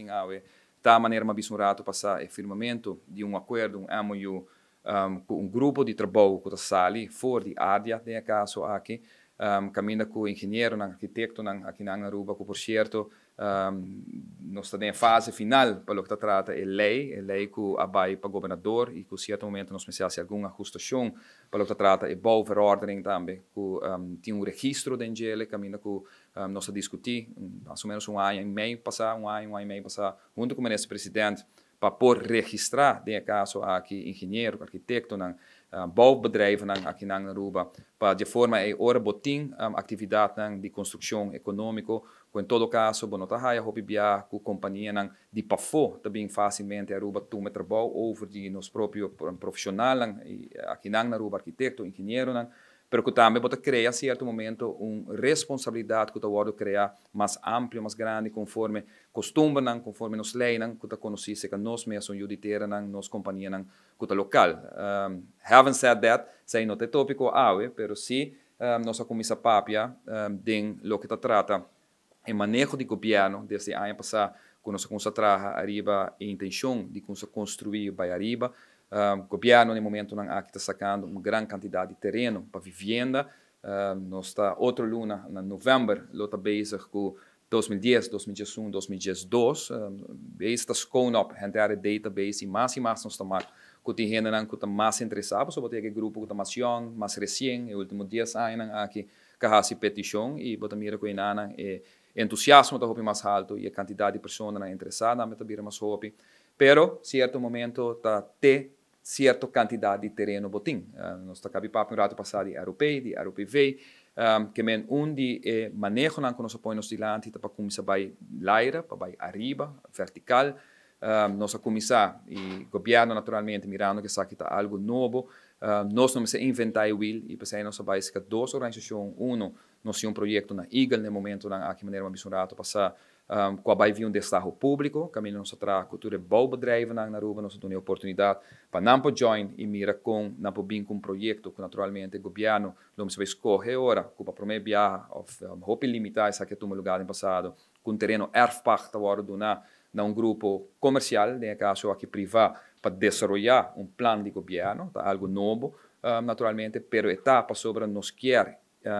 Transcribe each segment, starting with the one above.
in Hawe da maneira mais bismurado passar il firmamento di un accordo un MOU, um, um, um, um grupo de trabalho que sali fora de área de caso aqui, um, caminha com engenheiro, un um arquiteto, um, aqui na Aruba, que por certo um, nós tem a fase final para o que trata é lei, é lei que abai para o governador e que, em certo momento, nós pensamos em alguma ajustação para o que trata é boa ordem também, que um, tem um registro de engele que ainda que um, nós discutimos, mais ou menos um ano e meio passar, um ano, um ano e meio passar, junto com o ministro-presidente, para por registrar, denk caso aqui engenheiro, arquiteto, nan, uh, ah, bouwbedrijven nan, aqui na Aruba, para de forma e ora botim um, atividade nan, de construção econômico, com em todo caso, bonota raia, hobby bia, com companhia nan, de pafo, também facilmente Aruba tu me trabalho, over de nos próprio profissional nan, aqui na Aruba, arquiteto, engenheiro, nan, também pode criar, a certo momento, uma responsabilidade que o Tawardo cria mais ampla, mais grande, conforme costumam, conforme nos leem, que conhece que nós mesmos que nós companhia, que local. Um, having said that, sei não é tópico, ah, mas se um, nossa comissa papia, um, tem lo que está trata o manejo de governo, desde ano passado, que nós começamos a arriba a intenção de construir para arriba, Uh, o governo, no momento, não está sacando uma grande quantidade de terreno para vivienda. Uh, nós está outro luna, em novembro, está bezig com 2010, 2011, 2012. Deze está schoon op en database e mais e mais nós estamos com terreno não está mais interessado, só aquele grupo que está mais jovem, mais recente, nos últimos 10 anos aqui, que faz petição e bota mira com inana e entusiasmo está hopi mais alto e a quantidade de pessoas não é interessada, mas também mais hopi. Pero, certo momento, está te certa quantidade de terreno botín. Uh, eh, nós está capi papo rato passado de europei, de europeivei, um, ehm, que men undi é manejo lan nós põe nos dilante para começar a bailar, para bailar arriba, vertical, uh, ehm, nós a começar e governo naturalmente mirando que sabe está algo novo uh, ehm, nós não se inventar o will e pensei nós base que duas organizações uma nós se um projeto na Eagle no momento na aqui maneira uma missurato passar um, com a ehm, vai vir um destaque público caminho nossa atrás cultura boa drive na Aruba nós temos oportunidade para não para join e mira com não para vir com um projeto que naturalmente o governo não se vai escolher agora que para primeiro via of um, hope limitar essa que é um lugar no passado com terreno erfpacht agora do na de um grupo comercial, en caso aqui privado, para desenvolver um plano de governo, algo novo, um, ehm, naturalmente, pero etapa sobre nos quer um,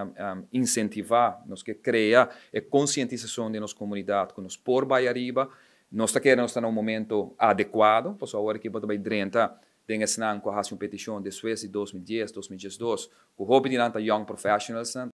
um, incentivar, nos quer criar a conscientização de nossa comunidade, que nos por vai arriba, nós está querendo estar num momento adequado, pois agora que também drenta tem assinado com um petição de Suécia em 2010, 2012, com o Robin nanta Young Professionals,